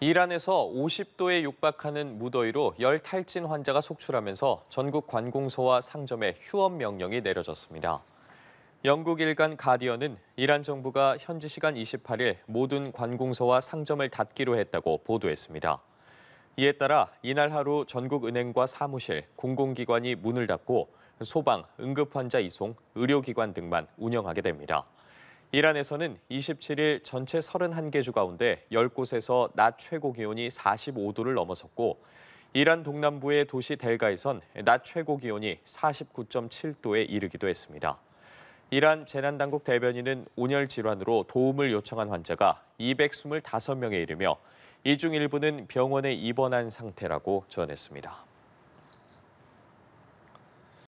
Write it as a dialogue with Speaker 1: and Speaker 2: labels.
Speaker 1: 이란에서 50도에 육박하는 무더위로 열 탈진 환자가 속출하면서 전국 관공서와 상점에 휴업 명령이 내려졌습니다. 영국 일간 가디언은 이란 정부가 현지 시간 28일 모든 관공서와 상점을 닫기로 했다고 보도했습니다. 이에 따라 이날 하루 전국 은행과 사무실, 공공기관이 문을 닫고 소방, 응급환자 이송, 의료기관 등만 운영하게 됩니다. 이란에서는 27일 전체 31개 주 가운데 10곳에서 낮 최고 기온이 45도를 넘어섰고 이란 동남부의 도시 델가에선 낮 최고 기온이 49.7도에 이르기도 했습니다. 이란 재난당국 대변인은 온열 질환으로 도움을 요청한 환자가 225명에 이르며 이 중 일부는 병원에 입원한 상태라고 전했습니다.